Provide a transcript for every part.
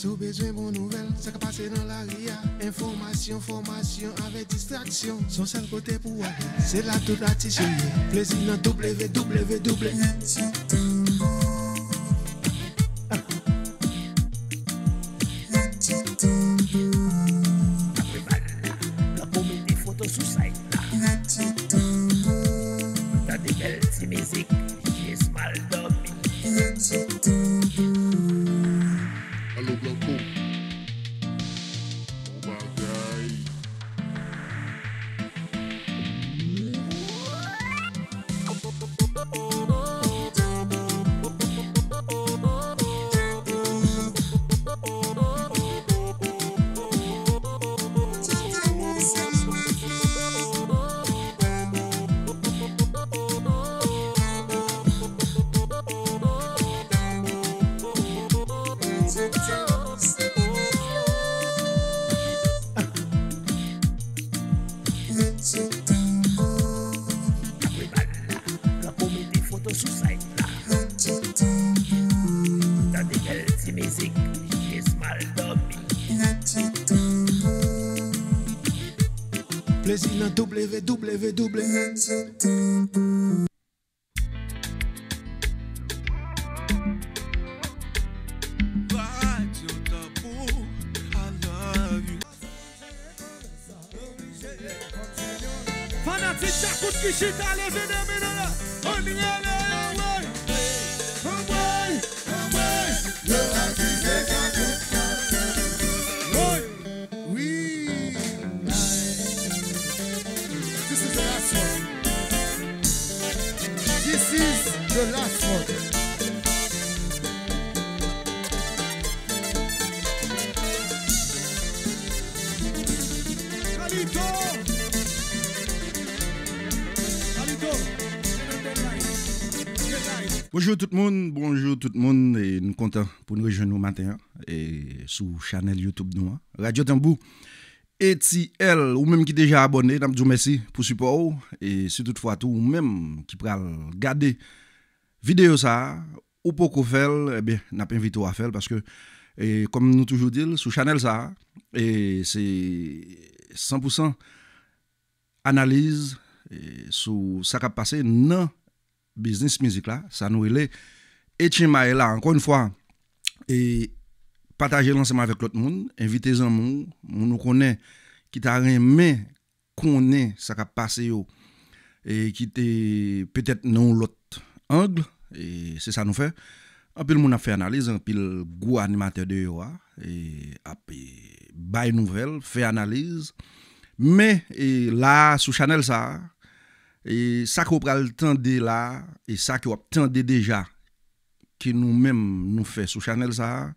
besoin bezwen bon nouvel, ça ka pase dans la ria Information, formation, avec distraction, Son seul côté pour c'est C'est la tout la ti double, Plezi Mais il a et sur channel YouTube nous, hein. Radio Tambou. et elle ou même qui déjà abonné, n'a vous merci pour support. Et si toutefois tout, ou même qui pral garder vidéo ça, ou pour qu'on faire, eh bien, n'a pas invité à faire parce que, comme nous toujours dit, sous channel ça, et c'est 100% analyse sur ça qui a passé business music là, ça nous est. Et là encore une fois, E pataje lansman vek lot moun, evite zan moun, moun nou konen, ki ta remen konen sa ka pase yo, e ki te petet nou lot angle, e se sa nou fe, anpil moun ap fe analize, anpil gou animateur de yo a, e ap e bay nouvel, fe analize, me e la sou chanel sa, e sa ko pral tende la, e sa ki wap tende deja, ...qui nous-mêmes nous fait sous Chanel ça,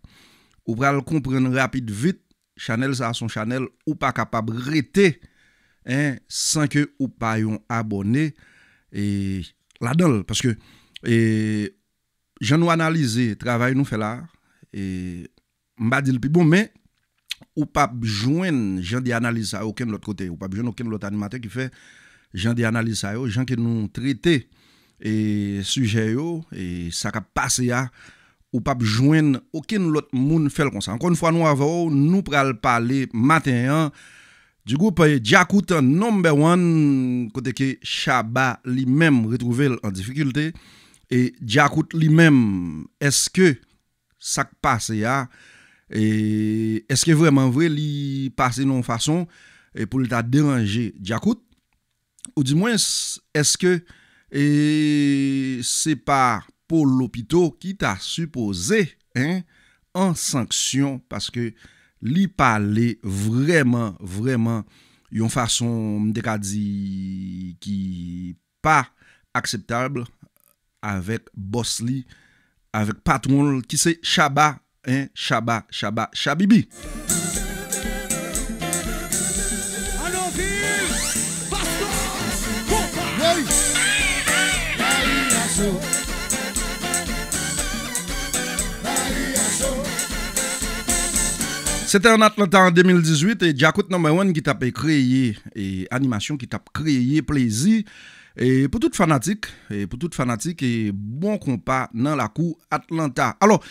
ou va le comprendre rapide vite, Chanel ça son Chanel ou pas capable de rester hein, sans que ou pas abonné et là-dedans parce que et je nous analyser travail nous fait là et m'a dit le plus bon mais ou pas joindre gens des analyse ça aucun l'autre côté ou pas besoin aucun l'autre animateur qui fait gens des analyse ça gens qui nous traiter e suje yo, e sak ap pase ya, ou pap jwen, ou ken lout moun fel konsan. Konn fwa nou ava ou, nou pral pale, maten an, di goup, di akoutan, nombe wan, kote ke shaba li mem, ritrouvel an difikulte, e di akout li mem, eske sak pase ya, e eske vreman vre, li pase yon fason, e pou lita deranje di akout, ou di mwen eske, E se pa pou l'opito ki ta supoze en sanksyon. Paske li pale vreman, vreman yon fason mdekadzi ki pa akseptable. Avek bos li, avek patron ki se shaba, shaba, shaba, shabibi. C'était en Atlanta en 2018. Jakout No. 1 ki tap kreye. E animasyon ki tap kreye. Plezi. E pou tout fanatik. E pou tout fanatik. E bon kompa nan la kou Atlanta. Alors,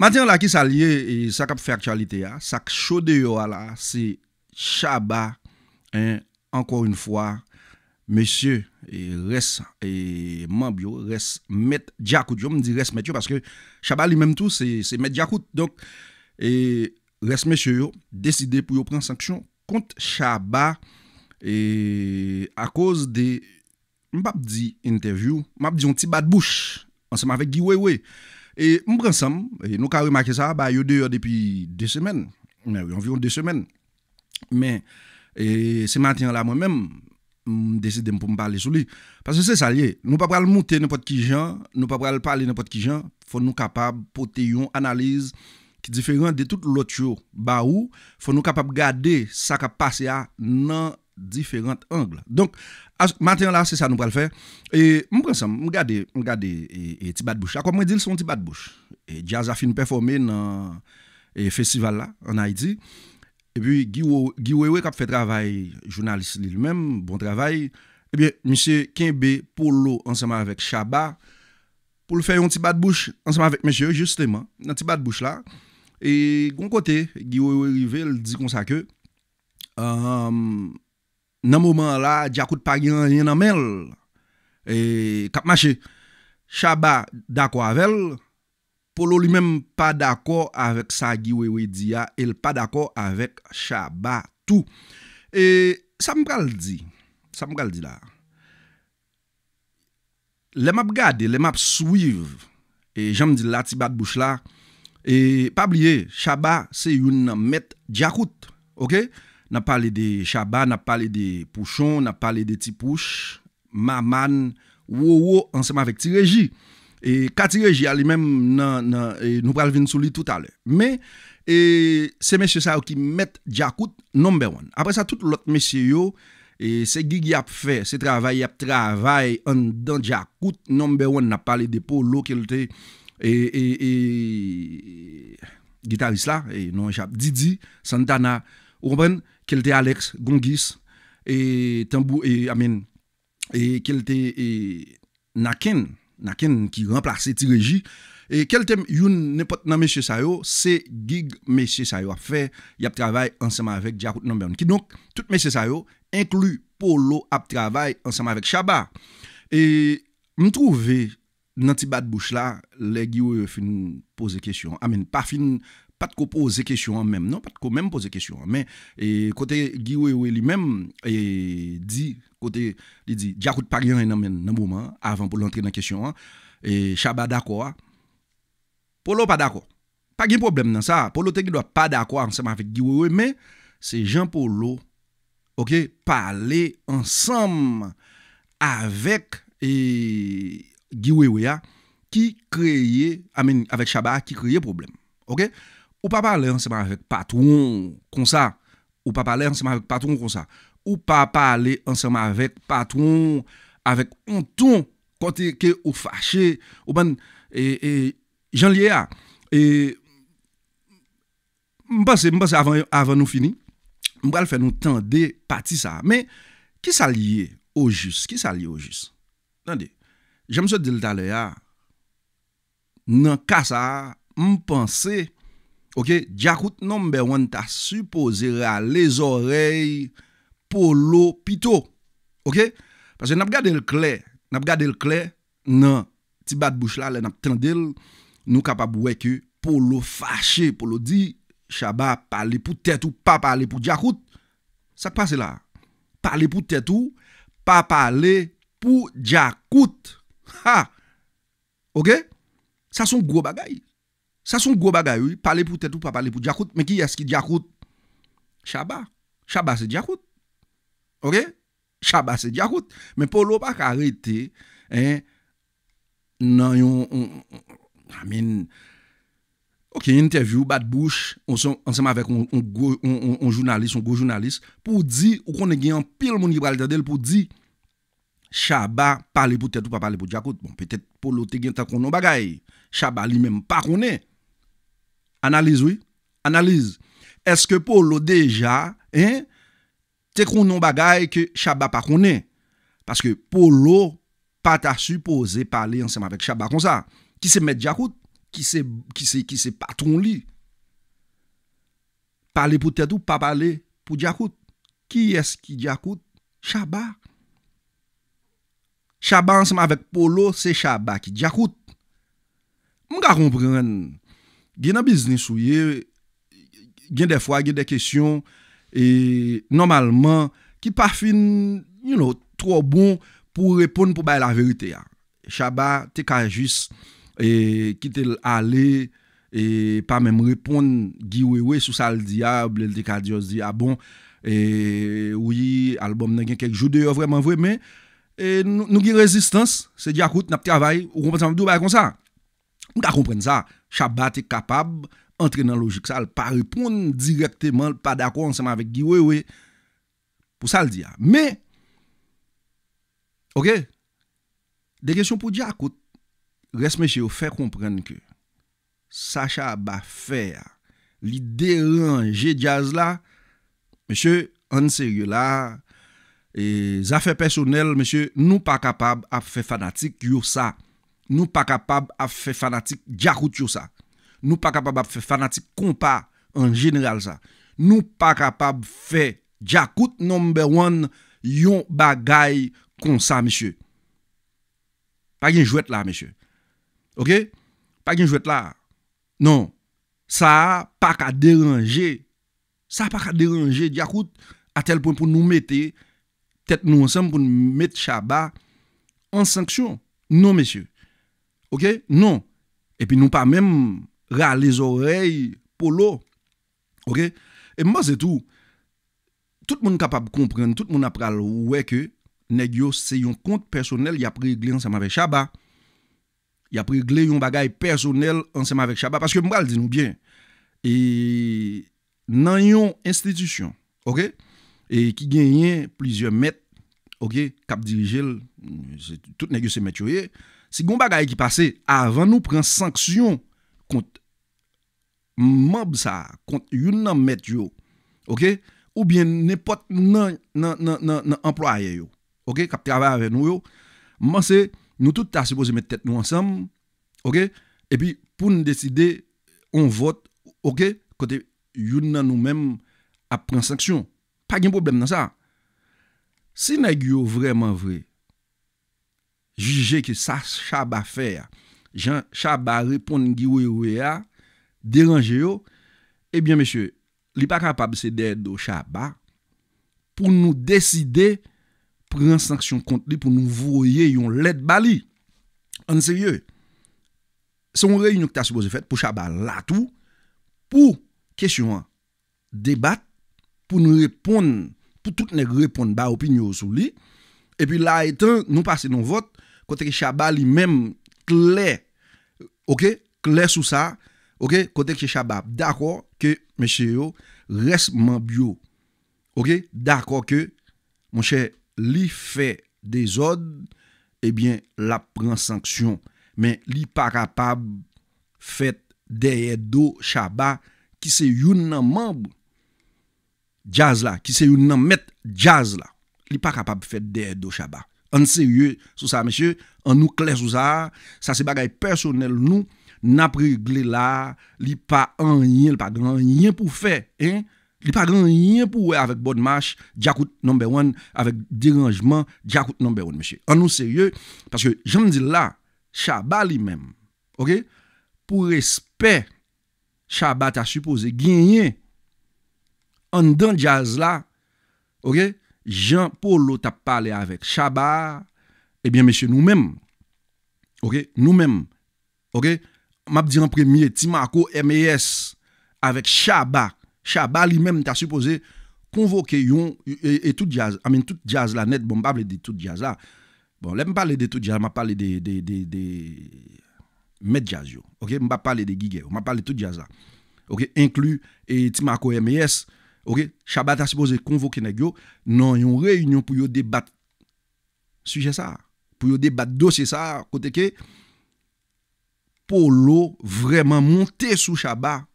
matin la ki salye. E sak ap faktyalite ya. Sak chode yo ala. Se Chaba. E, ankor un fwa. Monsie. E res. E mambyo. Res met Jakout. Jom di res met yo. Paske Chaba li menm tou. Se met Jakout. E... resme se yo, deside pou yo pren sanksyon kont chaba e a koz de m pap di interview m pap di yon ti bat bouch anseman vek gi we we e m prensam, nou ka remake sa, ba yo deyo depi dey semen, yon vyon dey semen men e se matin la mwen men m deside m pou m pale sou li pas se se salye, nou pap pral moute nipot ki jan nou pap pral pale nipot ki jan fon nou kapab pote yon analize qui est différent de tout l'autre jour. Bah où, faut nous capable garder ça qui passe à dans différents angles. Donc, matin là, c'est ça nous va faire. Et nous prend ça, on on et, petit Tibat Bouche. comme dit, ils sont Tibat Bouche. Et Jazz a fini performer dans le festival là, en Haïti. Et puis, qui a fait travail, journaliste lui-même, bon travail. et eh bien, M. Kimbe Polo, ensemble avec Chaba, pour le faire un petit bas de bouche, ensemble avec M. justement, un petit bas de bouche là. E Gon kote, giwewe rive, el di konsa ke um, Nan mouman la, di akout pa gen yon amel e Kap mache, shaba dako avel Polo li menm pa dako avek sa giwewe di ya El pa dako avek shaba tou e Sa mwen kal di? Sa mwen kal di la? Le map gade, le map swiv Jem di la ti bat bouch la E pabliye, shaba se yon nan met diakout, ok? Nan pale de shaba, nan pale de pouchon, nan pale de tipouch, maman, wou wou, anseman vek tireji. E ka tireji ali men, e nou pral vin sou li tout ale. Me, e se mesye sa ou ki met diakout, number one. Apre sa, tout lot mesye yo, e se gigi ap fe, se travay ap travay, an dan diakout, number one, nan pale de pou lokelte, E, e, e, Gitaris la Didi, Santana Ou rempren, kelte Alex Gongis Tambou Amin Kelte Naken Naken ki remplase ti reji Kelte yon nepot nan mesye sayo Se gig mesye sayo ap fe Yap travay ansama vek Dja kout nan bern Ki donk, tout mesye sayo Inklu polo ap travay ansama vek Chaba Mi trouve nan ti bat bouche la, le Guillaume fin poser question. Amen, pas fin pas de poser question en même, non, pas de même poser question. Mais côté e, Guioué e e lui-même et dit côté il dit j'acoute pas rien dans moment avant pour l'entrer dans question et Chaba d'accord. Polo pas d'accord. Pas de problème dans ça. Polo te doit pas d'accord ensemble avec Guioué. mais c'est Jean Polo OK, parler ensemble avec et Ki kreye Amin, avèk chaba, ki kreye problem Ok, ou pa pale anseman avèk Patron, kon sa Ou pa pale anseman avèk patron, kon sa Ou pa pale anseman avèk patron Avèk onton Kote ke ou fache Ou ban, e, e, jan liye a E Mbase, mbase avèn Nou fini, mbale fè nou tende Pati sa, men Ki sa liye o jus, ki sa liye o jus Nande Jèm se dil talè ya, nan kasa mpense, ok, diakout nan mbe wan ta suposera lezorey polo pito, ok? Pase nap gade l kle, nap gade l kle, nan ti bat bouch la le nap non. tendil, nou kapap weke polo fache, polo di, chaba pali pou tetou, pa pali pou diakout, sa kpase la, pali pou tetou, pa pali pou diakout. Ok, sa son gwo bagay Sa son gwo bagay, pale pou tetou, pale pou diakout Men ki yas ki diakout, shaba Shaba se diakout Ok, shaba se diakout Men pou lopak arete Nan yon Ok, interview, bat bouch Ansem avek, on go jounalist Pou di, ou konen gen yon pil moun gibralita del Pou di Shaba pale pou tetou pa pale pou diakout Bon, petet Polo te gen ta konon bagay Shaba li menm pa kone Analize, oui Analize Eske Polo deja Te konon bagay ke Shaba pa kone Paske Polo Pa ta suppose pale ansenman Fek Shaba kon sa Ki se met diakout Ki se patron li Pale pou tetou pa pale pou diakout Ki eski diakout Shaba Chaba ansenman vek polo, se chaba ki diakout. Mga kompren, gen an biznis ou ye, gen defwa, gen defwa, normalman ki pa fin, you know, tro bon pou repon pou bay la verite ya. Chaba te ka jis, ki te ale, pa menm repon, gi wewe sou sa l diya, blel te ka diyo zi, a ah bon, oui, albom nan gen kek joudi yo, vremen vremen, E nou ki rezistans, se di akout, nap travay, ou komprensan mwen do bay kon sa. Mwen ka kompren sa, chaba te kapab, entren nan logik sa, l pa repon direkteman, l pa dako ansanman vek ki we we. Po sa l di ya. Me, ok, de kresyon pou di akout, res mèche ou fè komprenn ke, sa chaba fè, li deranje jaz la, mèche, anser yo la, E zafè personel, mèche, nou pa kapab ap fè fanatik yon sa. Nou pa kapab ap fè fanatik dja kout yon sa. Nou pa kapab ap fè fanatik kon pa, en general sa. Nou pa kapab fè dja kout number one yon bagay kon sa, mèche. Pa gen jwèt la, mèche. Ok? Pa gen jwèt la. Non. Sa pa ka deranje. Sa pa ka deranje dja kout a tel poun pou nou mette... Tet nou ansem pou nou met chaba an sanksyon. Non, mesye. Ok? Non. Epi nou pa menm ra les orey polo. Ok? E mba zetou, tout moun kapab kompren, tout moun ap pral weke, neg yo se yon kont personel ya pregle ansem avek chaba. Ya pregle yon bagay personel ansem avek chaba. Paske mba al di nou bien. E nan yon institisyon, ok? Ok? E ki genyen plizye met, ok, kap dirijel, tout negyo se met yo ye. Si gomba gaya ki pase, avan nou pren sanksyon kont mob sa, kont yon nan met yo, ok, ou bien nepot nan employe yo, ok, kap trabaye ave nou yo. Man se, nou tout ta se pose met tet nou ansam, ok, epi pou nou deside, on vot, ok, kote yon nan nou men ap pren sanksyon. pa gen problem nan sa. Si nan gyo vreman vre, juje ki sa chaba fer, chaba repon gyo wewe ya, deranje yo, ebyen eh mesye, li pa kapab se dede ou chaba, pou nou deside, pren saksyon kont li, pou nou voye yon led bali. An serye, se yon rey nou ki ta soubose fet, pou chaba la tou, pou kesyon debat, pou nou repon, pou tout nèk repon ba opinyo sou li, epi la etan nou pase nou vot, kote ke Chabab li menm kle, oke, kle sou sa, kote ke Chabab, d'akor ke, mèche yo, resman byo, oke, d'akor ke, mèche, li fè desod, ebyen, la pransanksyon, men, li parapab, fèt, deyè do Chabab, ki se youn nan mambou, jaz la, ki se yu nan met jaz la, li pa kapab fè de do shaba. An se yu sou sa, mèche, an nou kles sou sa, sa se bagay personel nou, nan pregle la, li pa an yin, li pa gran yin pou fè, li pa gran yin pou wè avèk bon mèche, diakout nobe one, avèk diranjman, diakout nobe one, mèche. An nou se yu, paske janm di la, shaba li mèm, pou respè, shaba ta suppose genyen, Andan jaz la, ok, Jean Polo ta pale avek, Chabar, ebyen eh mesye nou menm, ok, nou menm, ok, map diren premye Timako M.A.S. E avek Chabar, Chabar li menm ta supose konvoke yon, e tout jaz, amen tout jaz la net bon, mba pale de tout jaz la, bon, le m pale de tout jaz, mba pale de, de, de, de, med jaz yo, ok, mba pale de Giger, mba pale de tout jaz la, ok, inklu Timako M.A.S., e Ok, Shabbat a sepoze konvo kene gyo, nan yon reynyon pou yo debat suje sa, pou yo debat dosye sa, kote ke, polo vreman monte sou Shabbat,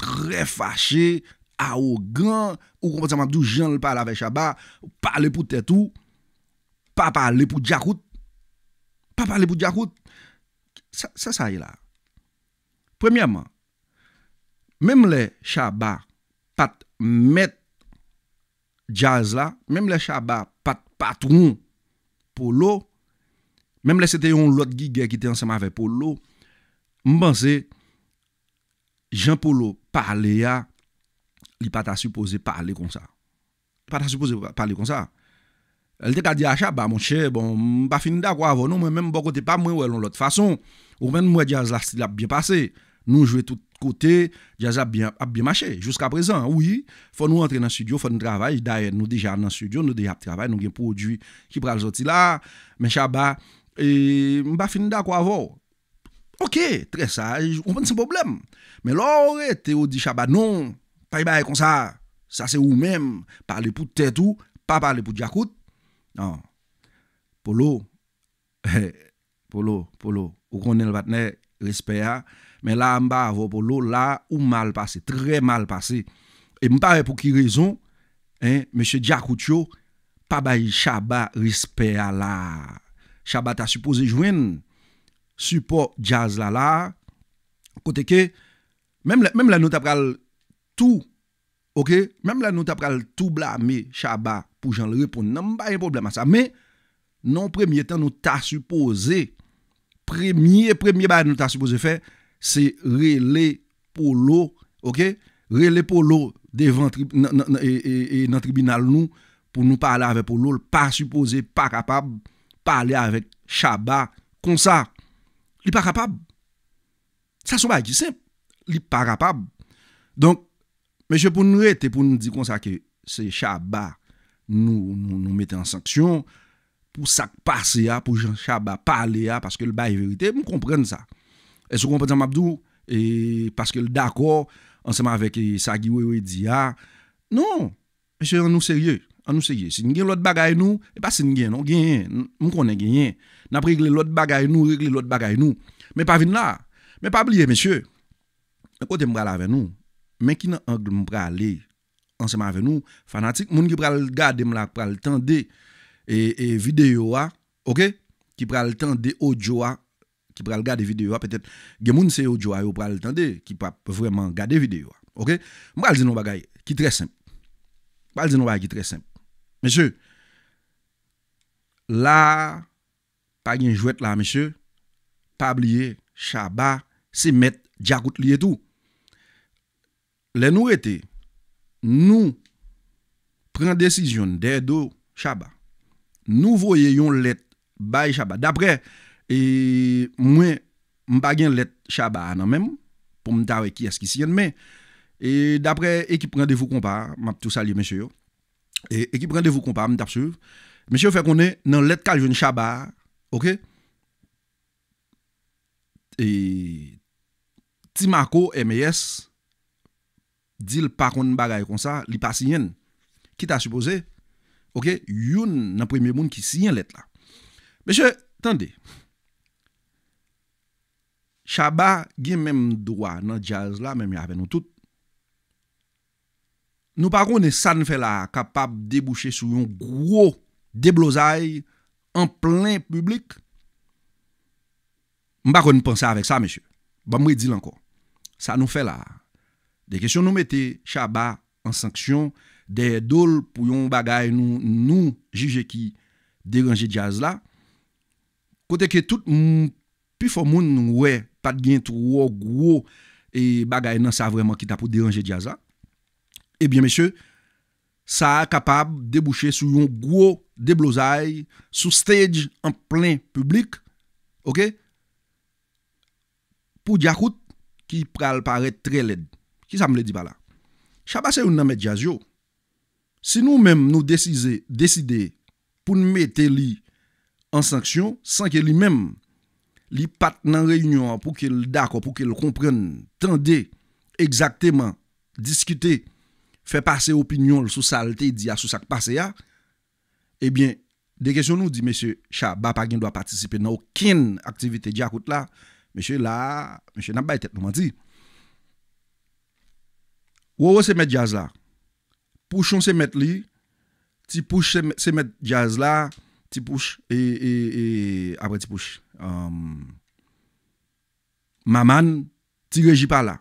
tre fache, a ogan, ou kompensaman dou jen l pa lave Shabbat, pa le pou tetou, pa pa le pou djakout, pa pa le pou djakout, sa sa e la. Premiyaman, mem le Shabbat pat Met Jazla, Mem le chaba patroum Polo, Mem le sete yon lot gigè ki te ansama ve Polo, Mbanse, Jean Polo Parle ya, Li pata supose parle kon sa. Pata supose parle kon sa. El de ka di a chaba, Mbanse, Mba finida kwa avon, Ou men mwen bo kote pa mwen wè lon lot fason. Ou men mwen Jazla stil ap biye pase, Nou jwe tout côté, jazz bien, a bien marché jusqu'à présent. Oui, faut nous entrer dans le studio, faut nous travailler. D'ailleurs, nous déjà dans le studio, nous déjà travaillons, nous avons des produits qui prennent sortir là. Mais Chaba, et pas fini d'accord avec Ok, très sage, on pas de problème. Mais là, tu dit Chaba, non, pas comme ça. Ça, c'est vous-même. Parlez pour tête ou, pas parler pour Djakout. Non. Polo, Polo, Polo, on connaît le partenaire, respect hein. Men la mba avopolo la ou mal pase. Tre mal pase. E mpare pou ki rezon, msye diakoutyo, pabayi shaba rispe ala. Shaba ta suppose jwen, supo jaz lala. Kote ke, mem la nou ta pral tou, ok, mem la nou ta pral tou bla me shaba pou jan le repon nan mba yon problema sa. Me, nan premye tan nou ta suppose, premye premye ba nou ta suppose fe, mpare, Se rele polo, ok? Rele polo devan e, e, e, tribunal nou pou nou pale ave polo, pa suppose pa kapab, pale ave chaba, konsa, li pa kapab. Sa sou ba ekise? Li pa kapab. Donk, mèche pou nou ete, pou nou di konsa ke se chaba nou mette an saksyon, pou sak pase ya, pou jan chaba pale ya, paske l ba e verite, mou kompren sa. E sou kompetan mabdou? E paske l'dakor? Anseman vek e sagi wewe diya? Non! Mèche, an nou serye. An nou serye. Sin gen lout bagay nou? E pa sin gen, nou gen. Mou konen gen. Nap regle lout bagay nou, regle lout bagay nou. Mè pa vin la. Mè pa bliye, mèche. Mè kote mbra la ven nou. Mè ki nan ankle mbra le. Anseman ven nou. Fanatik. Moun ki pral gade mla pral tan de videyo a. Ah, ok? Ki pral tan de ojo a. Ah, Ki pral gade videyo wapetet... Gemoun se yo djo ayo pral tende... Ki pral vreman gade videyo wap... Ok... Mwal zinon bagay... Ki tre semp... Mwal zinon bagay ki tre semp... Mese... La... Pag yon jwet la mese... Pabliye... Chaba... Se met... Djakout liye tou... Le nou ete... Nou... Pren desisyon dedo... Chaba... Nou voye yon let... Baye Chaba... Dapre... E mwen mbagyen let chabar nan menm, pou mwen tawe ki eskisiyen, men, e dapre ekip randevou kompa, map tou salye menche yo, e ekip randevou kompa, mwen tap suv, menche yo fe konen nan let kaljen chabar, ok, e ti mako MES, dil pa konen bagay kon sa, li pasiyen, kita supose, ok, yon nan premye moun ki siyen let la. Menche yo, tande, Chaba gen men mdwa nan jaz la men mi ave nou tout. Nou pa kon de sa nou fe la kapap debouche sou yon gro deblozay en plen publik. Mba kon nou pense avek sa, mesye. Ba mwen di lan kon. Sa nou fe la. De kesyon nou mette Chaba an sanksyon de dol pou yon bagay nou njije ki deranje jaz la. Kote ke tout mpifo moun nou wey pat gen trou ou gwo, e bagay nan sa vreman ki ta pou deranje Diyaza, ebyen eh mesye, sa kapab debouche sou yon gwo deblozay, sou stage en plen publik, ok, pou Diyakout, ki pral paret tre led, ki sa mle di bala, chabase ou nan met Diyaz yo, si nou men nou desize, deside pou nou mette li, an sanksyon, sankye li men, li pat nan réunion pour qu'il d'accord, pour qu'il comprenne, tendez exactement, discuter fait passer opinion sur ça, le dit, sur ça qui passe, eh bien, des questions nous dit, monsieur, Chaba pas doit participer dans aucune activité diakout là, monsieur là, monsieur n'a pas été nous dit. Ou se mettre jazz là. Pouchon se mettre li, ti pouche se mettre jazz là, ti pouche et, et, et après ti pouch Euh, maman Ti reji pa la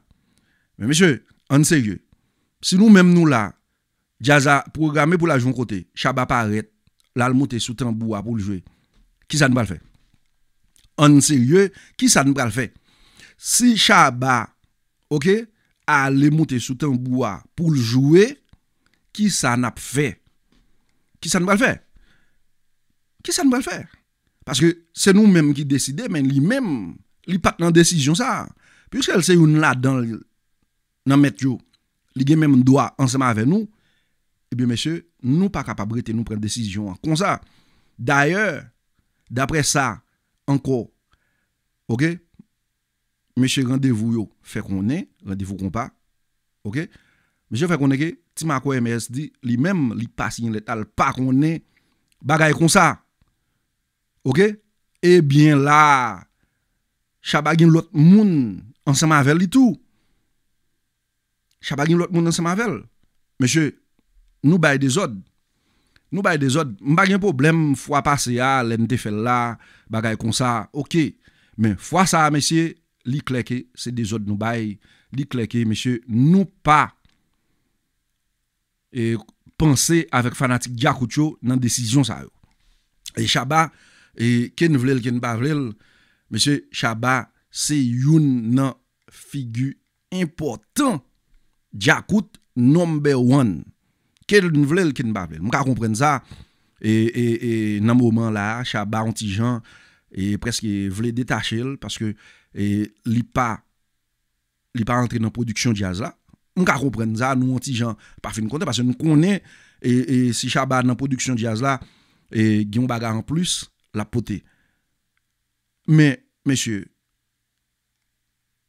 Mese, an serye Si nou menm nou la Jaza programe pou la joun kote Chaba paret, lal moute soutan bwa pou ljwe Ki sa nou bal fè An serye, ki sa nou bal fè Si Chaba Ok, ale moute soutan bwa Pou ljwe Ki sa nou bal fè Ki sa nou bal fè Ki sa nou bal fè Aske se nou menm ki deside men li menm li pat nan desijon sa. Piske el se yon la nan met yo li gen menm n'dwa ansama ave nou. Ebyon eh meshe nou pa kapabrite nou pren desijon an konsa. D'ayor d'apre sa anko ok. Meshe randevou yo fe konen randevou kon pa ok. Meshe fe konen ke ti mako MSD li menm li pas yon letal pa konen bagay konsa. Ok? Ebyen eh la, chaba gen lot moun an semanvel ah, li tou. Chaba gen lot moun an semanvel. Mèche, nou bay dezod. Nou bay dezod. Mbagyen problem fwa pase ya, lente fel la, bagay kon sa. Ok, men fwa sa, mèche, li kleke, se dezod nou bay. Li kleke, mèche, nou pa e eh, pense avèk fanatik diakoutyo nan desizyon sa yo. E chaba, E ken vlel, ken pa vlel, Monsie Chabat se youn nan figu important, Djakout number one. Ken vlel, ken pa vlel. Mwen ka kompren za, e, e, e nan momen la, Chabat anti jan, E preske vle detache el, Paske e, li pa, Li pa entre nan produksyon jaz la, Mwen ka kompren za, nou anti jan, Par fin konten, paske nou konen, E si Chabat nan produksyon jaz la, E gyon baga an plus, la pote Mais, monsieur,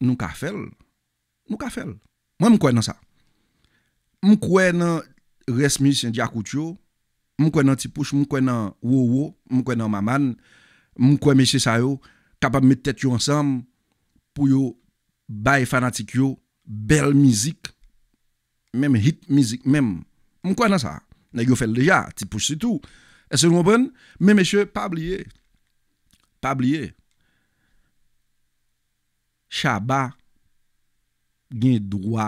nous ka nous ka Moi, je crois ça. Je crois dans je crois Tipouche, je crois Wowo, je crois Maman, je capable de ensemble pour yo yo, belle musique, même hit musique même. Je crois ça. déjà, c'est tout. E se joun moun pren? Mè mèche, pa bliye. Pa bliye. Chaba gen dwa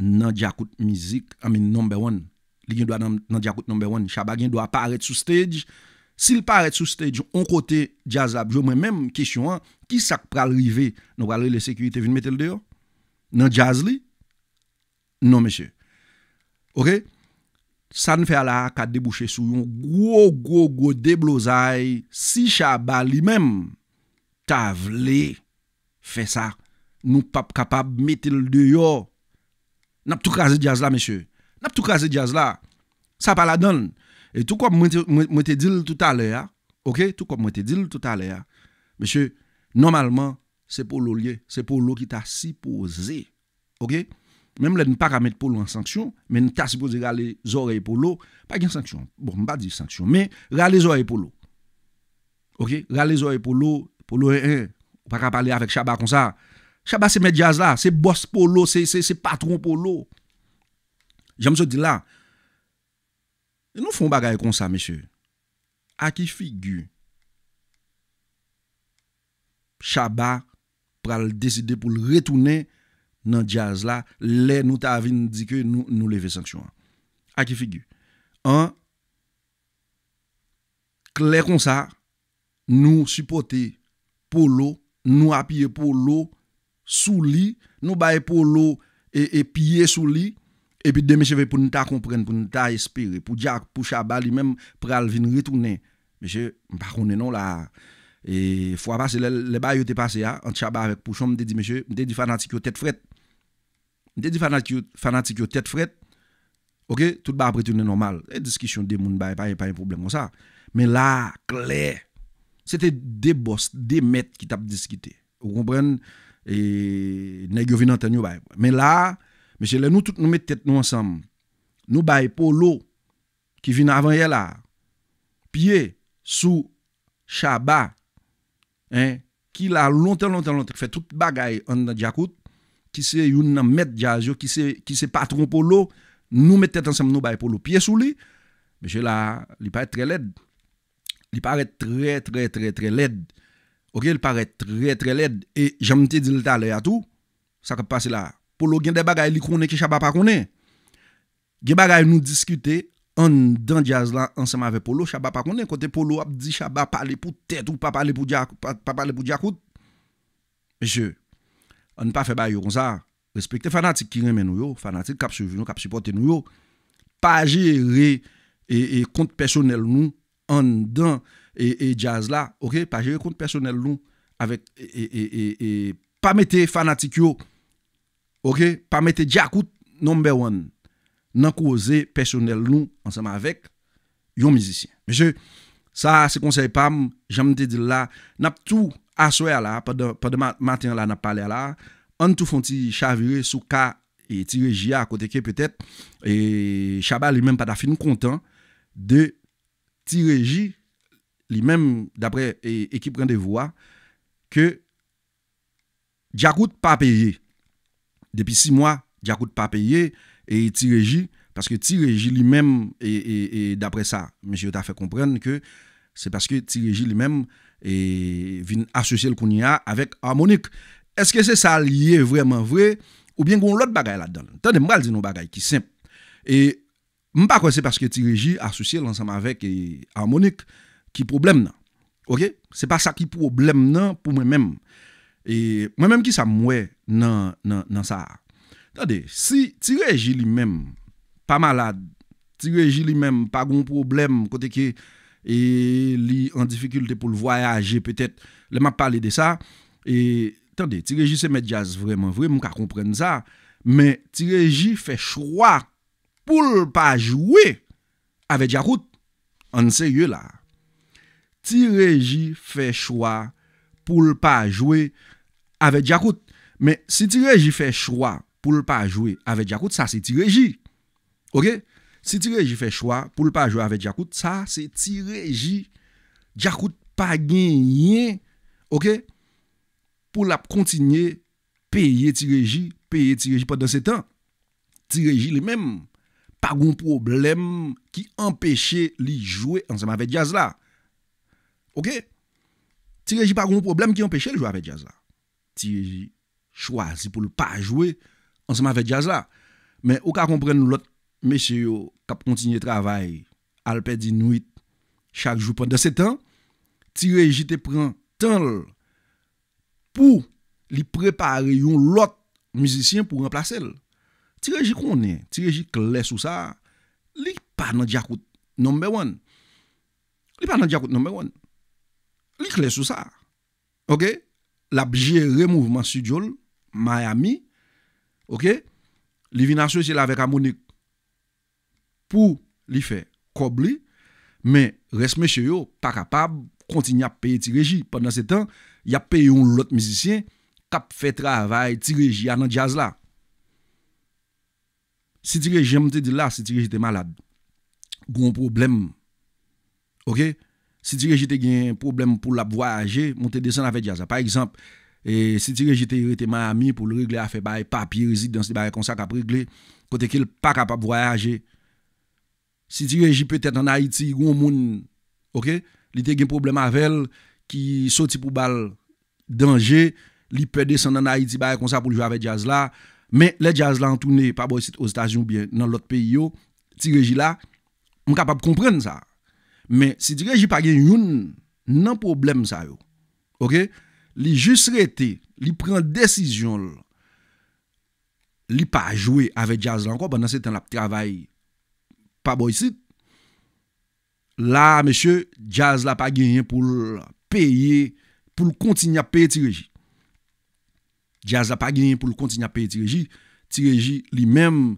nan jakout mizik. Amè, number one. Li gen dwa nan jakout number one. Chaba gen dwa pa arèd sou stage. Si l pa arèd sou stage, on kote jazz lab, joun mè mèm kèsyon an, ki sak pralrive nan walè le sekurite vin metel deyo? Nan jazz li? Non mèche. Okè? San fe ala, ka debouche sou yon gwo gwo gwo deblozay, si chaba li mem, ta vle, fe sa, nou pap kapab metil deyo. Nap tou kaze diaz la, meshe, nap tou kaze diaz la, sa pa la don. E tou kop mwete dil tout ale ya, ok, tou kop mwete dil tout ale ya, meshe, normalman, se pou lo liye, se pou lo ki ta si pose, ok. Mèm lè n pa ka met polo an sanksyon, mèm n ta si pou zi rale zorey polo, pa gen sanksyon, bon m pa di sanksyon, mè rale zorey polo. Ok, rale zorey polo, polo e en, w pa ka pale avèk Chabat kon sa. Chabat se met jaz la, se bost polo, se patron polo. Jèm se di la, nou foun bagay kon sa, mèche, akifigü, Chabat pral deside pou l retounè chabat nan jaz la, le nou ta avin di ke nou leve sanksyon an. Aki figu. An, kle kon sa, nou sipote polo, nou apye polo, sou li, nou baye polo, e, e pye sou li, epi de mèche ve pou nou ta kompren, pou nou ta espire, pou diak pou chaba li menm pral vin ritounen. Mèche, mpa konnenon la, e fwa pase le baye yo te pase ya, an chaba vek pou chan mte di mèche, mte di fwa nan tikyo tet fret, Nte di fanatik yo tèt fred, ok, tout ba apretounen normal. E diskisyon de moun baye, pa yon problem kon sa. Men la, kle, se te debos, demet ki tap diskite. Ou kompren, e, neyo vin antenyo baye. Men la, mechele, nou tout nou met tèt nou ansam. Nou baye po lo, ki vin avan ye la, piye, sou, chaba, ki la lonten lonten lonten, ki fè tout bagay an nan diakout, ki se yon nan met jaz yo, ki se patron Polo, nou met tèt ansem nou bay Polo. Piye sou li, bèche la, li pare trè led. Li pare trè, trè, trè, trè led. Ok, li pare trè, trè led, e jam tè din lita le atou, sa kap pase la. Polo gen de bagay li kounen ki chaba pa kounen. Gen bagay nou diskute, an dan jaz lan ansem ave Polo, chaba pa kounen, kote Polo ap di chaba pa le pou tèt, ou pa pa le pou diakout. Bèche, an pa feba yo kon sa, respekte fanatik ki reme nou yo, fanatik kap suvi nou, kap suporti nou yo, pajere e, e kont personel nou, an dan e, e jazz la, pajere e kont personel nou, avèk e, e pamete fanatik yo, pamete diakout, nombe wan, nan kouze personel nou, ansama avèk, yon mizisyen. Mese, sa se konsey pam, jan mte di la, nap tou, Aswe ala, pad maten la nap pale ala, an tou fon ti chavire sou ka e ti reji a kote ke petet, e chaba li menm pa da fin kontan de ti reji li menm dapre e, ekip rende vwa ke diakout pa peye. Depi 6 mwa, diakout pa peye e ti reji, paske ti reji li menm e, e, e dapre sa, mèche yo ta fè komprenne ke Se paske ti reji li mem e vin asosye l koni a avek harmonik. Eske se sa liye vreman vre ou bien kon lout bagay la don. Tande mwal di nou bagay ki semp. E mpa kwen se paske ti reji asosye l ansam avek e harmonik ki problem nan. Ok? Se pa sa ki problem nan pou mwen mem. E mwen mem ki sa mwe nan sa. Tande, si ti reji li mem pa malad, ti reji li mem pa goun problem kote ki E li an difikulte pou l voyaje petet. Le ma pale de sa. E tande, Tireji se met jazz vremen vremen ka komprenne sa. Men Tireji fe chwa pou l pa jwe avè diakout. An serye la. Tireji fe chwa pou l pa jwe avè diakout. Men si Tireji fe chwa pou l pa jwe avè diakout, sa se Tireji. Ok? Si Tireji fè chwa pou l pa jwe avè Djakoud, sa se Tireji Djakoud pa genyen, pou la kontinye peye Tireji, peye Tireji pa dan se tan. Tireji li men, pa goun problem ki empèche li jwe ansem avè Djazla. Ok? Tireji pa goun problem ki empèche li jwe avè Djazla. Tireji chwa si pou l pa jwe ansem avè Djazla. Men ou ka kompren nou lot ansem, mesye yo kap kontinye travay, alpe di nouit, chak jou pande se tan, ti reji te pren tan l, pou li prepare yon lot mizisyen pou remplace l. Ti reji konen, ti reji kle sou sa, li pa nan diakout nombe wan. Li pa nan diakout nombe wan. Li kle sou sa. Ok? La bje remouvman si djol, Miami, ok? Li vin asye si la vek amounik, pou li fe kobli, men resme se yo, pa kapab kontin ap peye ti reji. Pendan se tan, ya peye yon lot mizisyen, kap fe travay ti reji anan jaz la. Si ti reji, jem te di la, si ti reji te malad, goun problem. Ok? Si ti reji te gen problem pou la voyaje, moun te desen la fe jaz la. Par exemple, e, si ti reji te rete man ami, pou le regle a fe bayi papi rezid dansi bayi konsa kap regle, kote ke l pa kapab voyaje, Si ti reji pe tèt an Haiti, yon moun, ok, li te gen problem avel, ki soti pou bal denje, li pède san an Haiti, baye konsa pou l'jou avè Djazla, men le Djazla an toune, pa bo yon sit o stasyon bie nan lot pe yo, ti reji la, m kapab kompren sa. Men, si ti reji pa gen yon, nan problem sa yo, ok. Li jous rete, li pren desisyon l, li pa jowe avè Djazla anko, ban nan se ten la ptravayi, La mèche, jazz la pa genyen pou l'pèye, pou l'kontinya pèye ti reji. Jazz la pa genyen pou l'kontinya pèye ti reji, ti reji li mèm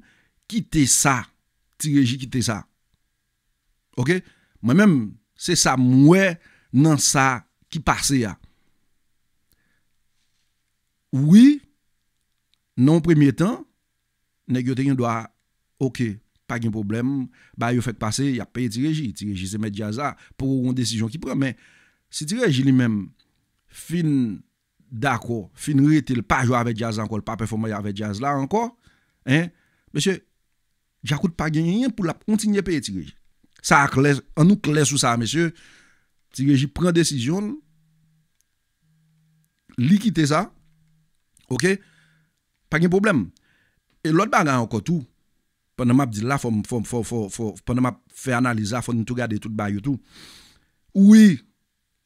kite sa, ti reji kite sa. Ok, mè mèm se sa mwè nan sa ki parse ya. Ouwi, nan premye tan, negyote yon doa, ok. Ok. pas de problème, bah, il fait passer, il a payé Tiréji. Tiréji, c'est mettre Jaza pour une décision qu'il prend. Mais si Tiréji lui-même fin d'accord, fin il pas jouer avec Jaza encore, pas performer avec Jazz là encore, hein, monsieur, j'écoute pas gagner pour la continuer à payer Tiréji. Ça a clair, on nous clair sur ça, monsieur. Tiréji prend décision, liquider ça, ok, pas de problème. Et l'autre bagarre encore tout pendant m'a dit là faut faut faut faut pendant m'a fait analyser faut nous tout garder tout bas tout oui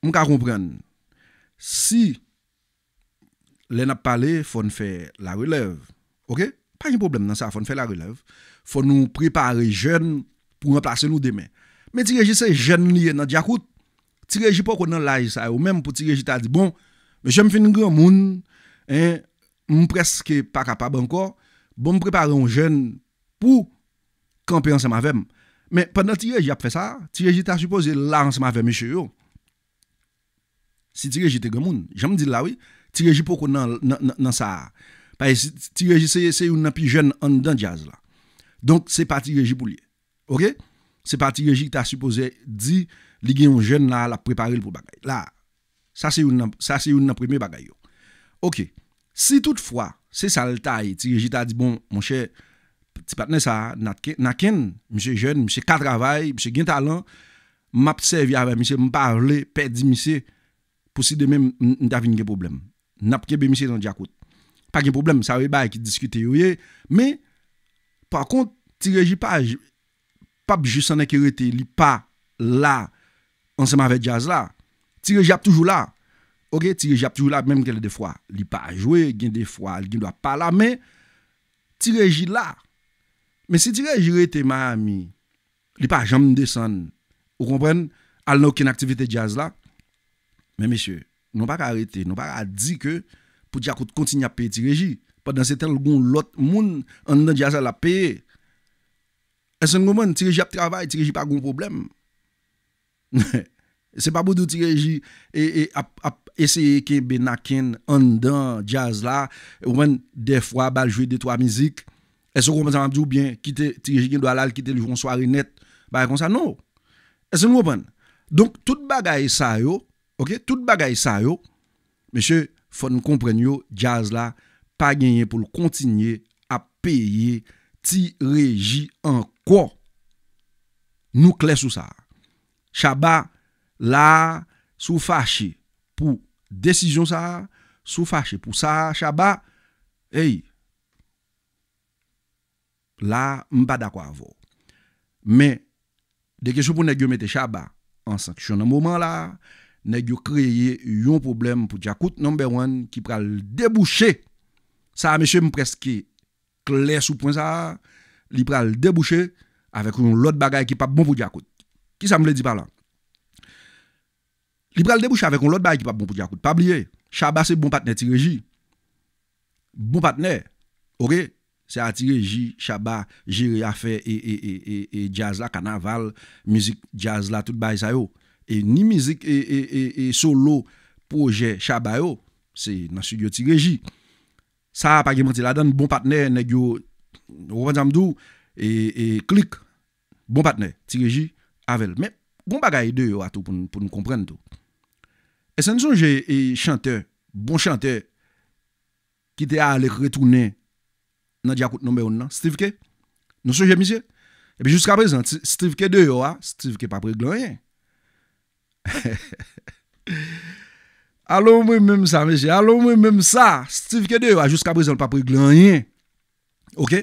on peut comprendre si les n'a parlé faut faire la relève OK pas de problème dans ça faut faire la relève faut nous préparer jeunes pour remplacer nous demain mais tirer ces jeunes lié dans diacoute tirer pas dans l'âge ça ou même pour tu t'a dit bon je me fin grand monde hein presque pas capable encore bon préparer un jeune pou kanpe ansema vem. Men, pwèndan ti reji ap fè sa, ti reji ta supose la ansema vem eche yo. Si ti reji te gemoun, jame di la we, ti reji pou kon nan sa. Pè si ti reji se yon nan pi jen an dan jaz la. Donk, se pa ti reji pou li. Ok? Se pa ti reji ki ta supose di li gen yon jen la la preparel pou bagay. La, sa se yon nan preme bagay yo. Ok. Si toutfwa, se sa l tay, ti reji ta di bon, mon chè, Ti patne sa, na ken, msè jen, msè ka travay, msè gen talan, mapse vi avè, msè mpavle, pè di msè, posi demè mn davin gen problem. Napke be msè nan di akout. Pa gen problem, sa ve bay ki diskute yoye, me, pa kont, ti reji pa, pap jousan e kerete, li pa, la, anseman ve jazz la, ti reji ap toujou la, ok, ti reji ap toujou la, mèm ke le defwa, li pa a jwe, gen defwa, li gen dwa pa la, me, ti reji la, Mais si tu j'ai tu ma amie. Il n'y a pas jamais de sang. Tu comprends, alors qu'il activité de jazz là. Mais messieurs, nous n'avons pas à arrêter. Nous n'avons pas à dire que pour dire que tu continues à payer, tu réagis. Parce que dans ce l'autre monde, en dans jazz, à la payé. Et c'est moment où tu réagis à travail, tu réagis pas à problème. Ce n'est pas pour dire et tu réagis et à essayer de en dans jazz là. Tu veux deux fois bah, jouer deux ou trois musiques. E se kompensan ap di ou bien, kite, ti reji gen do alal, kite li fon soari net, bay kon sa, nou. E se nou wopan. Donk, tout bagay sa yo, ok, tout bagay sa yo, meshe, fon kompren yo, jazz la, pa genye pou l kontinye, a peye, ti reji an kwa, nou kles ou sa. Chaba, la, sou fache, pou, desijon sa, sou fache pou sa, chaba, ey, ey, là, je ne suis pas d'accord avec Mais, des questions pour nous mettre Chaba en sanction. Dans moment là, vous créez un problème pour Jacout number one qui pral déboucher. Ça, monsieur, presque clair sur point ça. Il pral déboucher avec un autre bagaille qui n'est pas bon pour Djakout. Qui ça me le dit par là? Il pral déboucher avec un autre bagaille qui n'est pas bon pour Djakout. Pas oublier, Chaba c'est bon partenaire Tireji. Bon partenaire. OK? Se a tigreji, shaba, jiri afe, e, e, e, e jazz la kanaval, mizik jazz la tout bay sa yo. E ni mizik e solo proje shaba yo, se nasu yo tigreji. Sa apage mante la dan, bon patne, negyo, ropan zamdou, e klik, bon patne, tigreji, avel. Men, bon bagay de yo ato pou nou komprenn to. E se nou son jè chante, bon chante, ki te alek retounen, nan diakout nombe ou nan, Steve K nou souje misye, epi jouska prezant Steve K de yo a, Steve K papri glanye alou mwen mèm sa mesye, alou mwen mèm sa Steve K de yo a, jouska prezant papri glanye ok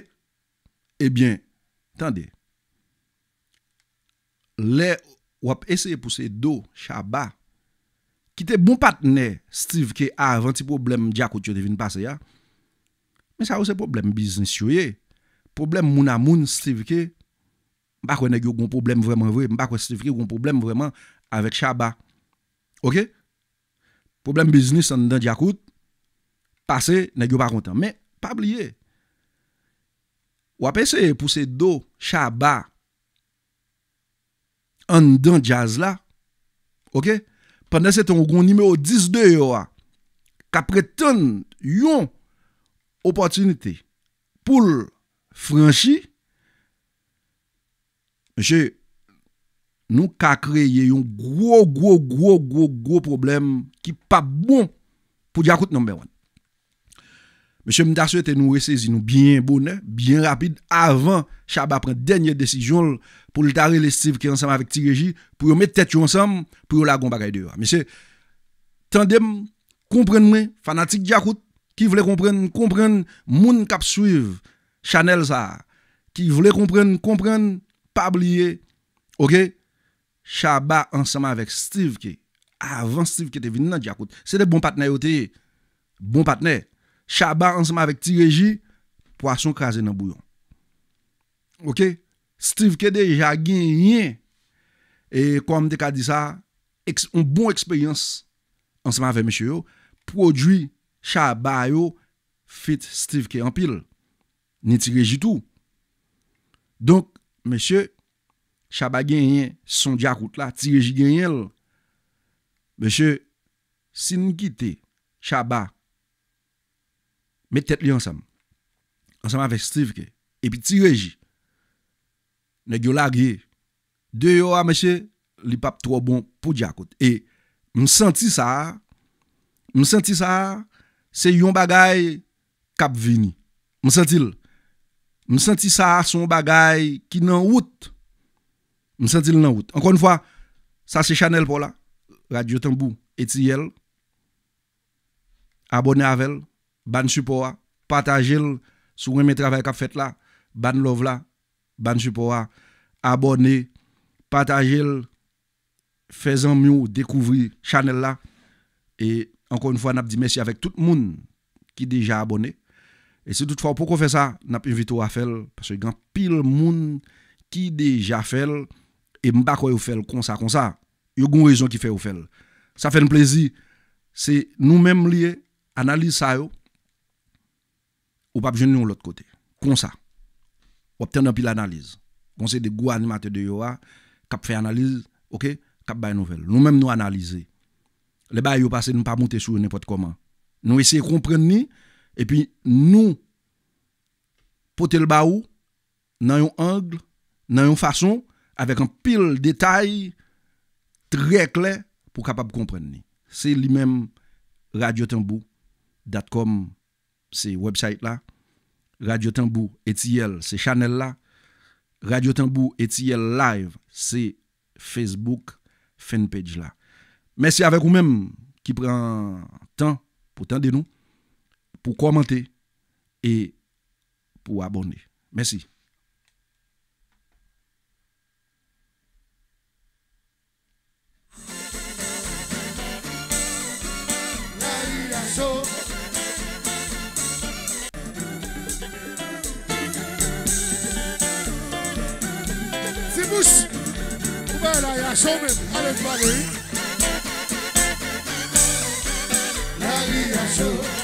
ebyen, tande le wap eseye pou se do chaba kite bon patne Steve K avanti problem diakout yo devine pase ya Mwen sa ou se problem biznis yoye. Problem moun a moun stifike. Mba kwen negyo kon problem vremen vremen. Mba kwen stifike kon problem vremen. Avet shaba. Ok. Problem biznis an dan di akout. Pase negyo pa kontan. Mwen pa bliye. Wapese pou se do shaba. An dan jaz la. Ok. Pendan se ton kon nime ou 10 de yo a. Kapre ton yon. opotunite pou l'franchi, mese, nou ka kreye yon gwo, gwo, gwo, gwo, gwo problem ki pa bon pou di akout nombe wan. Mese, menda sou ete nou resezi nou bien bon, bien rapide, avan chaba pren denye desijon pou l'itare lestiv ki ansam avik Tigreji, pou yon metet yon ansam, pou yon lagon bagay dewa. Mese, tendem, komprenme, fanatik di akout, Ki vle kompren, kompren, moun kap suiv, chanel sa. Ki vle kompren, kompren, pabliye. Ok? Chaba ansama vek Steve ke. Avan Steve ke te vin nan di akout. Se de bon patne yo te. Bon patne. Chaba ansama vek Tireji, poason kaze nan bouyon. Ok? Steve ke deja genyen. E kom de ka di sa, un bon eksperyans ansama vek meche yo. Prodwi. Chaba yo fit Steve ke anpil. Ni Tireji tou. Donk, mèche, Chaba genyen son diakout la, Tireji genyen lè. Mèche, si nkite Chaba, mè tèt li ansam. Ansam anvek Steve ke. Epi Tireji, ne gyo lagye, deyo a mèche, li pap tro bon pou diakout. E, mè senti sa, mè senti sa, c'est yon bagay kap vini. M sentil. M sentil sa son bagay ki nan wout. M me nan encore une fois ça c'est chanel pour là Radio Tambou etiel yel. à elle Ban supowa. partagez Sou mes travay kap fait là. Ban love la. Ban supowa. Abone. partagez faisant mieux découvrir chanel là et encore une fois, nous dit merci avec tout le monde qui est déjà abonné. Et si toutefois, pourquoi faire ça, nous invité à faire, parce qu'il y a pile de monde qui déjà fait, et je ne fait comme ça, comme ça. Il y a une raison qui fait faire. Ça fait un plaisir. C'est nous-mêmes liés, analyse ça, ou pas besoin de l'autre côté. Comme ça. Ou obtenir un pile analyse. Conseil des animateurs de Yoa, qui fait analyse, ok, qui fait nouvelle. Nous-mêmes, nous analyser. Le ba yo pase nou pa monte sou nèpot koman. Nou esey kompren ni, epi nou potel ba ou nan yon angle, nan yon fason, avek an pil detay trekle pou kapap kompren ni. Se li menm radiotembu.com se website la, radiotembu.etl se chanel la, radiotembu.etl live se facebook fanpage la. Merci avec vous-même qui prend temps pour tendre nous, pour commenter et pour abonner. Merci. Tibouche, vous ben la yasho men, ale fwa gwen. vida azul.